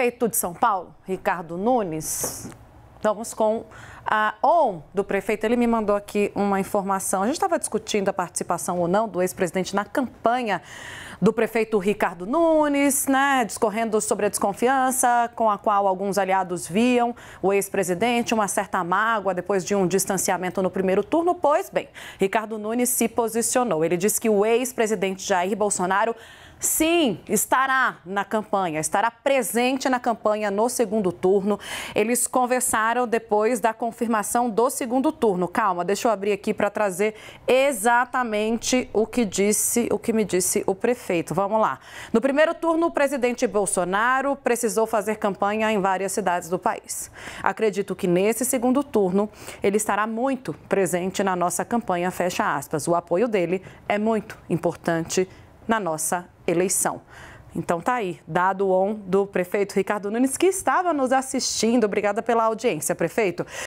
prefeito de São Paulo, Ricardo Nunes. Vamos com a ON do prefeito. Ele me mandou aqui uma informação. A gente estava discutindo a participação ou não do ex-presidente na campanha do prefeito Ricardo Nunes, né? Discorrendo sobre a desconfiança com a qual alguns aliados viam o ex-presidente, uma certa mágoa depois de um distanciamento no primeiro turno. Pois bem, Ricardo Nunes se posicionou. Ele disse que o ex-presidente Jair Bolsonaro Sim, estará na campanha, estará presente na campanha no segundo turno. Eles conversaram depois da confirmação do segundo turno. Calma, deixa eu abrir aqui para trazer exatamente o que disse, o que me disse o prefeito. Vamos lá. No primeiro turno, o presidente Bolsonaro precisou fazer campanha em várias cidades do país. Acredito que nesse segundo turno ele estará muito presente na nossa campanha, fecha aspas. O apoio dele é muito importante na nossa eleição. Então tá aí, dado on do prefeito Ricardo Nunes, que estava nos assistindo. Obrigada pela audiência, prefeito.